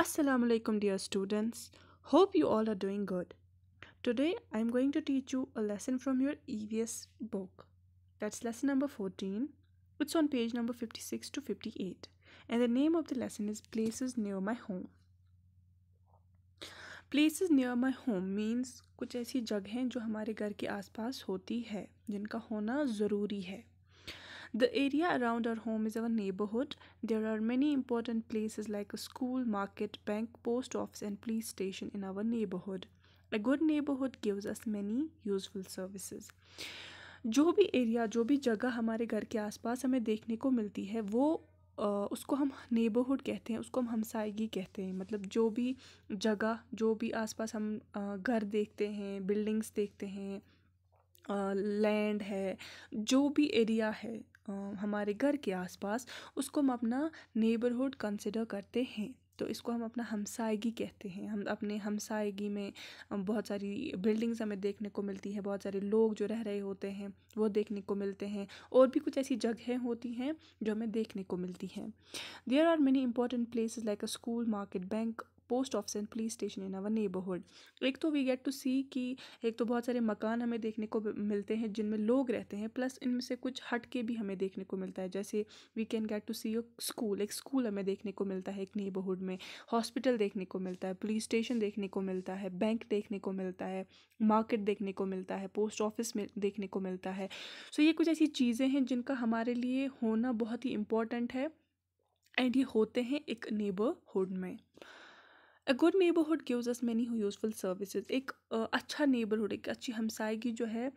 Assalamu alaikum dear students. Hope you all are doing good. Today I am going to teach you a lesson from your EVS book. That's lesson number 14. It's on page number 56 to 58 and the name of the lesson is places near my home. Places near my home means कुछ ऐसी जगहें जो हमारे घर के आसपास होती है जिनका होना ज़रूरी है The area around our home is our neighborhood. There are many important places like a school, market, bank, post office and police station in our neighborhood. A good neighborhood gives us many useful services. जो भी area जो भी जगह हमारे घर के आसपास हमें देखने को मिलती है वो उसको हम नेबरहुड कहते हैं उसको हम हमसायगी कहते हैं मतलब जो भी जगह जो भी आसपास हम घर देखते हैं बिल्डिंग्स देखते हैं लैंड है जो भी एरिया है हमारे घर के आसपास उसको हम अपना नेबरहुड कंसिडर करते हैं तो इसको हम अपना हमसायगी कहते हैं हम अपने हमसायगी में बहुत सारी बिल्डिंग्स हमें देखने को मिलती है बहुत सारे लोग जो रह रहे होते हैं वो देखने को मिलते हैं और भी कुछ ऐसी जगहें होती हैं जो हमें देखने को मिलती हैं there are many important places like a school market bank post office and police station in our neighbourhood एक तो वी गेट टू सी कि एक तो बहुत सारे मकान हमें देखने को मिलते हैं जिनमें लोग रहते हैं प्लस इनमें से कुछ हट के भी हमें देखने को मिलता है जैसे we can get to see school एक स्कूल हमें देखने को मिलता है एक नेबरहुड में हॉस्पिटल देखने को मिलता है पुलिस स्टेशन देखने को मिलता है बैंक देखने को मिलता है मार्केट देखने को मिलता है पोस्ट ऑफिस में देखने को मिलता है सो so, ये कुछ ऐसी चीज़ें हैं जिनका हमारे लिए होना बहुत ही इम्पॉर्टेंट है एंड ये होते हैं एक नेबरहुड में a good neighbourhood gives us many useful services एक अच्छा नेबरहुड एक अच्छी हमसायगी जो है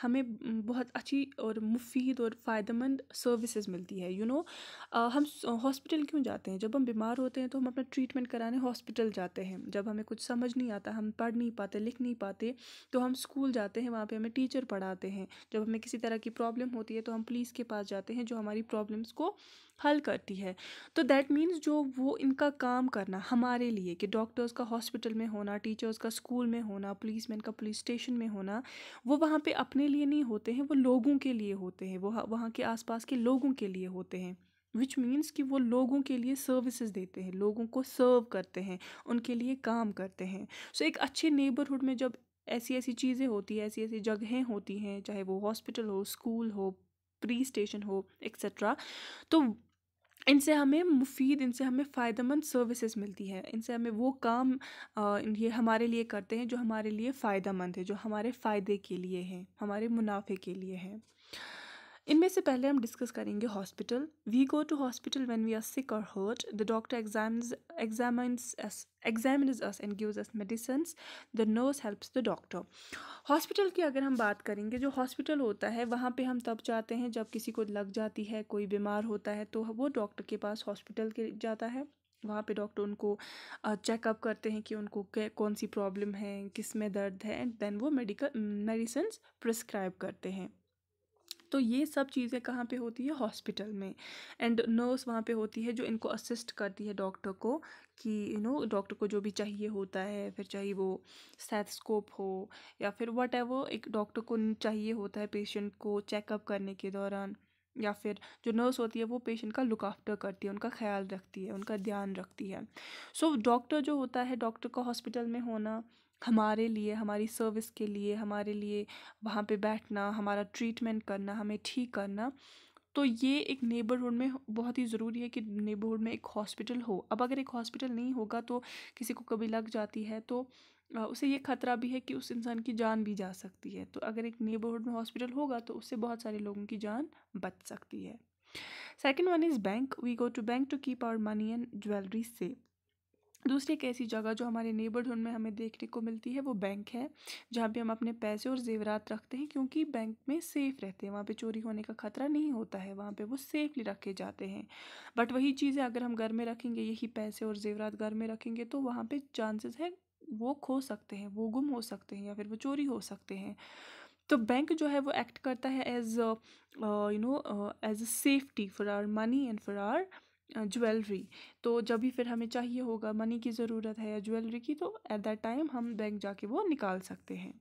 हमें बहुत अच्छी और मुफीद और फ़ायदेमंद सर्विसेज मिलती है यू you नो know, हम हॉस्पिटल क्यों जाते हैं जब हम बीमार होते हैं तो हम अपना ट्रीटमेंट कराने हॉस्पिटल जाते हैं जब हमें कुछ समझ नहीं आता हम पढ़ नहीं पाते लिख नहीं पाते तो हम स्कूल जाते हैं वहाँ पर हमें टीचर पढ़ाते हैं जब हमें किसी तरह की प्रॉब्लम होती है तो हम पुलिस के पास जाते हैं जो हमारी प्रॉब्लम्स को हल करती है तो दैट मीन्स जो वो इनका काम करना हमारे लिए कि डॉक्टर्स का हॉस्पिटल में होना टीचर्स का स्कूल में होना पुलिस मैन का पुलिस स्टेशन में होना वो वहाँ पे अपने लिए नहीं होते हैं वो लोगों के लिए होते हैं वो वहाँ के आसपास के लोगों के लिए होते हैं विच मीन्स कि वो लोगों के लिए सर्विसेज देते हैं लोगों को सर्व करते हैं उनके लिए काम करते हैं सो so, एक अच्छे नेबरहुड में जब ऐसी ऐसी चीज़ें होती हैं ऐसी ऐसी जगहें होती हैं चाहे वो हॉस्पिटल हो स्कूल हो प्री स्टेशन हो एक्सेट्रा तो इनसे हमें मुफीद इनसे हमें फ़ायदेमंद सर्विसेज मिलती है इनसे हमें वो काम ये हमारे लिए करते हैं जो हमारे लिए फ़ायदेमंद है जो हमारे फ़ायदे के लिए हैं हमारे मुनाफे के लिए हैं इनमें से पहले हम डिस्कस करेंगे hospital we go to hospital when we are sick और hurt the doctor exam examines us and gives us medicine the nurse helps the doctor hospital की अगर हम बात करेंगे जो हॉस्पिटल होता है वहाँ पे हम तब जाते हैं जब किसी को लग जाती है कोई बीमार होता है तो वो डॉक्टर के पास हॉस्पिटल के जाता है वहाँ पे डॉक्टर उनको चेकअप करते हैं कि उनको कौन सी प्रॉब्लम है किस में दर्द है एंड देन वो मेडिकल मेडिसिन प्रिस्क्राइब करते हैं तो ये सब चीज़ें कहाँ पे होती है हॉस्पिटल में एंड नर्स वहाँ पे होती है जो इनको असिस्ट करती है डॉक्टर को कि यू नो डॉक्टर को जो भी चाहिए होता है फिर चाहे वो सेथस्कोप हो या फिर वट एक डॉक्टर को चाहिए होता है पेशेंट को चेकअप करने के दौरान या फिर जो नर्स होती है वो पेशेंट का लुक आफ्टर करती है उनका ख्याल रखती है उनका ध्यान रखती है सो so, डॉक्टर जो होता है डॉक्टर का हॉस्पिटल में होना हमारे लिए हमारी सर्विस के लिए हमारे लिए वहाँ पे बैठना हमारा ट्रीटमेंट करना हमें ठीक करना तो ये एक नेबरहुड में बहुत ही ज़रूरी है कि नेबरहुड में एक हॉस्पिटल हो अब अगर एक हॉस्पिटल नहीं होगा तो किसी को कभी लग जाती है तो उसे ये ख़तरा भी है कि उस इंसान की जान भी जा सकती है तो अगर एक नेबरहुड में हॉस्पिटल होगा तो उससे बहुत सारे लोगों की जान बच सकती है second one is bank we go to bank to keep our money and jewellery safe दूसरी एक ऐसी जगह जो हमारे नेबरहुड में हमें देखने को मिलती है वो बैंक है जहाँ पे हम अपने पैसे और जेवरात रखते हैं क्योंकि बैंक में सेफ़ रहते हैं वहाँ पे चोरी होने का खतरा नहीं होता है वहाँ पे वो सेफली रखे जाते हैं बट वही चीज़ें अगर हम घर में रखेंगे यही पैसे और जेवरात घर में रखेंगे तो वहाँ पर चांसेस है वो खो सकते हैं वो गुम हो सकते हैं या फिर वो चोरी हो सकते हैं तो बैंक जो है वो एक्ट करता है as you know as a safety for our money and for our jewellery तो जब भी फिर हमें चाहिए होगा मनी की ज़रूरत है या ज्वेलरी की तो एट दैट टाइम हम बैंक जाके वो निकाल सकते हैं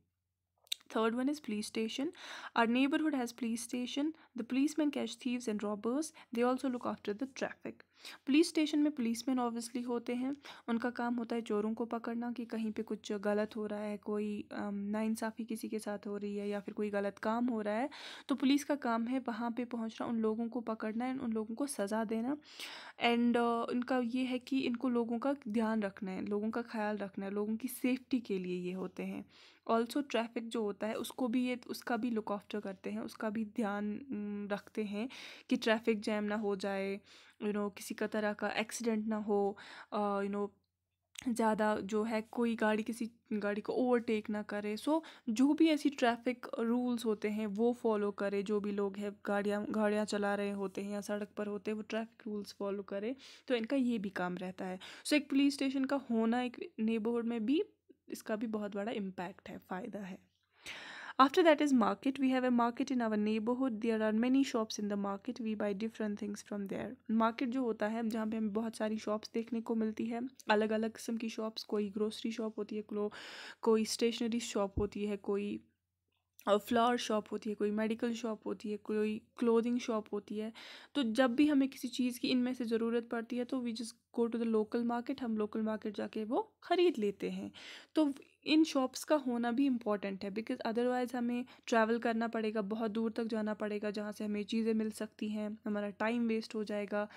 third one is police station our neighbourhood has police station the police man catch thieves and robbers they also look after the traffic police station में पुलिसमैन ऑब्वियसली होते हैं उनका काम होता है चोरों को पकड़ना कि कहीं पे कुछ गलत हो रहा है कोई नाइंसाफ़ी किसी के साथ हो रही है या फिर कोई गलत काम हो रहा है तो पुलिस का काम है वहाँ पे पहुँचना उन लोगों को पकड़ना एंड उन लोगों को सज़ा देना एंड uh, इनका ये है कि इनको लोगों का ध्यान रखना है लोगों का ख्याल रखना है लोगों की सेफ्टी के लिए ये होते हैं ऑल्सो ट्रैफिक जो होता है उसको भी ये उसका भी लुक आफ्टर करते हैं उसका भी ध्यान रखते हैं कि ट्रैफिक जैम ना हो जाए यू नो किसी का तरह का एक्सीडेंट ना हो यू नो ज़्यादा जो है कोई गाड़ी किसी गाड़ी को ओवरटेक ना करे सो जो भी ऐसी ट्रैफिक रूल्स होते हैं वो फॉलो करे जो भी लोग हैं गाड़ियाँ गाड़ियाँ चला रहे होते हैं या सड़क पर होते हैं वो ट्रैफिक रूल्स फॉलो करे तो इनका ये भी काम रहता है सो एक पुलिस स्टेशन का होना एक नेबरहुड में भी इसका भी बहुत बड़ा इम्पैक्ट है फ़ायदा है After that is market. We have a market in our neighborhood. There are many shops in the market. We buy different things from there. Market jo hota hai jahan pe हमें bahut sari shops dekhne ko milti hai alag alag किस्म ki shops koi grocery shop hoti hai koi stationery shop hoti hai koi और flower shop होती है कोई medical shop होती है कोई clothing shop होती है तो जब भी हमें किसी चीज़ की इनमें से ज़रूरत पड़ती है तो we just go to the local market हम लोकल मार्केट जाके वो ख़रीद लेते हैं तो इन शॉप्स का होना भी इम्पॉर्टेंट है बिकॉज अदरवाइज़ हमें ट्रैवल करना पड़ेगा बहुत दूर तक जाना पड़ेगा जहाँ से हमें चीज़ें मिल सकती हैं हमारा टाइम वेस्ट हो जाएगा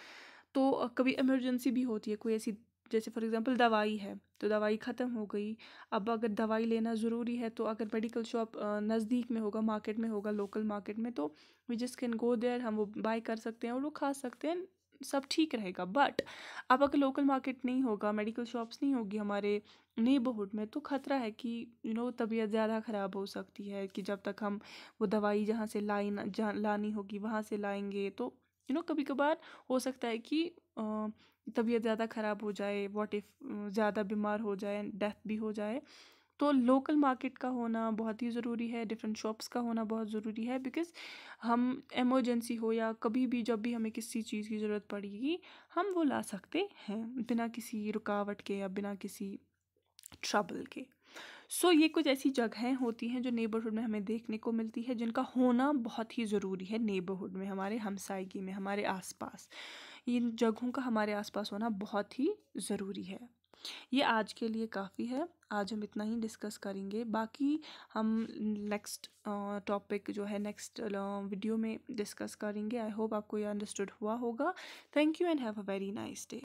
तो कभी इमरजेंसी भी होती है कोई ऐसी जैसे फॉर एग्ज़ाम्पल दवाई है तो दवाई ख़त्म हो गई अब अगर दवाई लेना ज़रूरी है तो अगर मेडिकल शॉप नज़दीक में होगा मार्केट में होगा लोकल मार्केट में तो we just can go there हम वो बाई कर सकते हैं और वो खा सकते हैं सब ठीक रहेगा बट अब अगर लोकल मार्केट नहीं होगा मेडिकल शॉप्स नहीं होगी हमारे नेबरहुड में तो ख़तरा है कि यू नो तबीयत ज़्यादा ख़राब हो सकती है कि जब तक हम वो दवाई जहाँ से लाई जहाँ लानी होगी वहाँ से लाएंगे तो यू नो कभी कभार हो सकता है कि तबीयत ज़्यादा ख़राब हो जाए वॉट इफ़ ज़्यादा बीमार हो जाए डेथ भी हो जाए तो लोकल मार्केट का होना बहुत ही ज़रूरी है डिफरेंट शॉप्स का होना बहुत ज़रूरी है बिकॉज़ हम एमरजेंसी हो या कभी भी जब भी हमें किसी चीज़ की ज़रूरत पड़ेगी हम वो ला सकते हैं बिना किसी रुकावट के या बिना किसी ट्रबल के सो so, ये कुछ ऐसी जगहें होती हैं जो नेबरहुड में हमें देखने को मिलती है जिनका होना बहुत ही ज़रूरी है नेबरहुड में हमारे हमसायगी में हमारे आसपास इन जगहों का हमारे आसपास होना बहुत ही ज़रूरी है ये आज के लिए काफ़ी है आज हम इतना ही डिस्कस करेंगे बाकी हम नेक्स्ट टॉपिक जो है नेक्स्ट वीडियो में डिस्कस करेंगे आई होप आपको ये अंडरस्टूड हुआ होगा thank you and have a very nice day